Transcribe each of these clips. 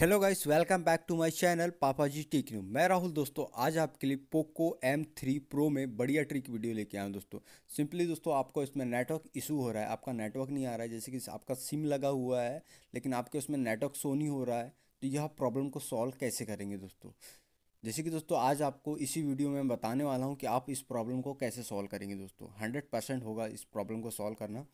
hello guys welcome back to my channel papa ji take new मैं राहुल दोस्तों आज आपके लिए पोको M3 प्रो में बढ़िया ट्रिक वीडियो लेके आया हूँ दोस्तों सिंपली दोस्तों आपको इसमें नेटवर्क इशू हो रहा है आपका नेटवर्क नहीं आ रहा है जैसे कि आपका सिम लगा हुआ है लेकिन आपके उसमें नेटवर्क शो नहीं हो रहा है तो यह प्रॉब्लम को सॉल्व कैसे करेंगे दोस्तों जैसे कि दोस्तों आज आपको इसी वीडियो में बताने वाला हूँ कि आप इस प्रॉब्लम को कैसे सॉल्व करेंगे दोस्तों हंड्रेड होगा इस प्रॉब्लम को सॉल्व करना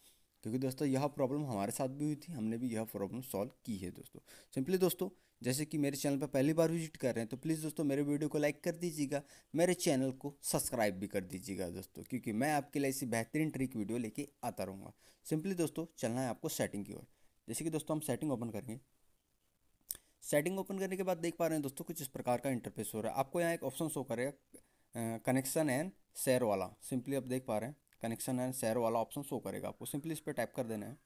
क्योंकि दोस्तों यह प्रॉब्लम हमारे साथ भी हुई थी हमने भी यह प्रॉब्लम सॉल्व की है दोस्तों सिंपली दोस्तों जैसे कि मेरे चैनल पर पहली बार विजिट कर रहे हैं तो प्लीज़ दोस्तों मेरे वीडियो को लाइक कर दीजिएगा मेरे चैनल को सब्सक्राइब भी कर दीजिएगा दोस्तों क्योंकि मैं आपके लिए ऐसी बेहतरीन ट्रिक वीडियो लेके आता रहूँगा सिंपली दोस्तों चलना है आपको सेटिंग की ओर जैसे कि दोस्तों हम सेटिंग ओपन करेंगे सेटिंग ओपन करने के बाद देख पा रहे हैं दोस्तों कुछ इस प्रकार का इंटरफेस हो रहा है आपको यहाँ एक ऑप्शन शो करेगा कनेक्शन एंड शेयर वाला सिंपली आप देख पा रहे हैं कनेक्शन एंड शेयर वाला ऑप्शन शो करेगा आपको सिंपली इस पर टैप कर देना है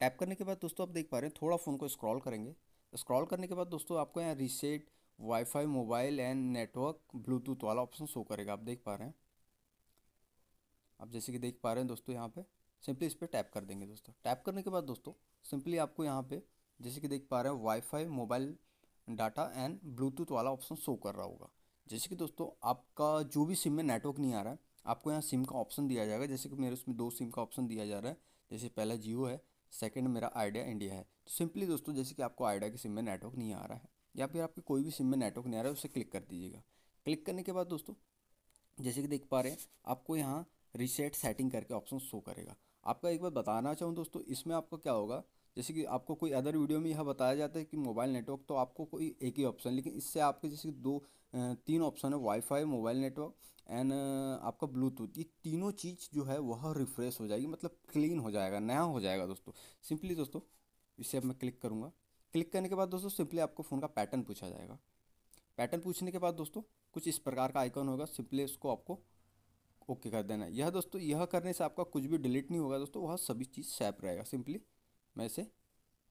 टैप करने के बाद दोस्तों आप देख पा रहे हैं थोड़ा फ़ोन को स्क्रॉल करेंगे स्क्रॉल करने के बाद दोस्तों आपको यहाँ reset WiFi mobile and network Bluetooth वाला ऑप्शन शो करेगा आप देख पा रहे हैं आप जैसे कि देख पा रहे हैं दोस्तों यहाँ पे सिंपली इस पर टैप कर देंगे दोस्तों टैप करने के बाद दोस्तों सिंपली आपको यहाँ पे जैसे कि देख पा रहे हैं WiFi mobile data and Bluetooth वाला ऑप्शन शो कर रहा होगा जैसे कि दोस्तों आपका जो भी सिम में नेटवर्क नहीं आ रहा है आपको यहाँ सिम का ऑप्शन दिया जाएगा जैसे कि मेरे उसमें दो सिम का ऑप्शन दिया जा रहा है जैसे पहला जियो है सेकंड मेरा आइडिया इंडिया है तो सिंपली दोस्तों जैसे कि आपको आइडिया के सिम में नेटवर्क नहीं आ रहा है या फिर आपके कोई भी सिम में नेटवर्क नहीं आ रहा है उसे क्लिक कर दीजिएगा क्लिक करने के बाद दोस्तों जैसे कि देख पा रहे हैं आपको यहाँ रिसेट सेटिंग करके ऑप्शन शो करेगा आपका एक बार बताना चाहूँ दोस्तों इसमें आपका क्या होगा जैसे कि आपको कोई अदर वीडियो में यह बताया जाता है कि मोबाइल नेटवर्क तो आपको कोई एक ही ऑप्शन लेकिन इससे आपके जैसे दो तीन ऑप्शन है WiFi mobile network and uh, आपका ब्लूटूथ ये तीनों चीज़ जो है वह रिफ़्रेश हो जाएगी मतलब क्लीन हो जाएगा नया हो जाएगा दोस्तों सिंपली दोस्तों इसे अब मैं क्लिक करूँगा क्लिक करने के बाद दोस्तों सिंपली आपको फ़ोन का पैटर्न पूछा जाएगा पैटर्न पूछने के बाद दोस्तों कुछ इस प्रकार का आइकन होगा सिंपली उसको आपको ओके कर देना यह दोस्तों यह करने से आपका कुछ भी डिलीट नहीं होगा दोस्तों वह सभी चीज़ सेप रहेगा सिंपली मैं इसे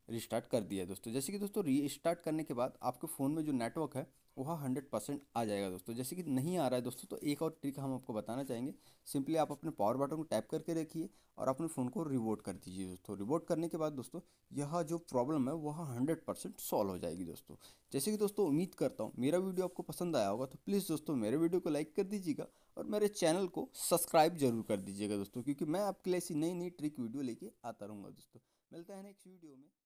रिस्टार्ट कर दिया दोस्तों जैसे कि दोस्तों रीस्टार्ट करने के बाद आपके फ़ोन में जो नेटवर्क है वह हंड्रेड परसेंट आ जाएगा दोस्तों जैसे कि नहीं आ रहा है दोस्तों तो एक और ट्रिक हम आपको बताना चाहेंगे सिंपली आप अपने पावर बटन को टैप करके रखिए और अपने फ़ोन को रिवोट कर दीजिए दोस्तों रिवोट करने के बाद दोस्तों यह जो प्रॉब्लम है वह हंड्रेड परसेंट सॉल्व हो जाएगी दोस्तों जैसे कि दोस्तों उम्मीद करता हूँ मेरा वीडियो आपको पसंद आया होगा तो प्लीज़ दोस्तों मेरे वीडियो को लाइक कर दीजिएगा और मेरे चैनल को सब्सक्राइब जरूर कर दीजिएगा दोस्तों क्योंकि मैं आपके लिए ऐसी नई नई ट्रिक वीडियो लेके आता रहूँगा दोस्तों मिलता है नेक्स्ट वीडियो में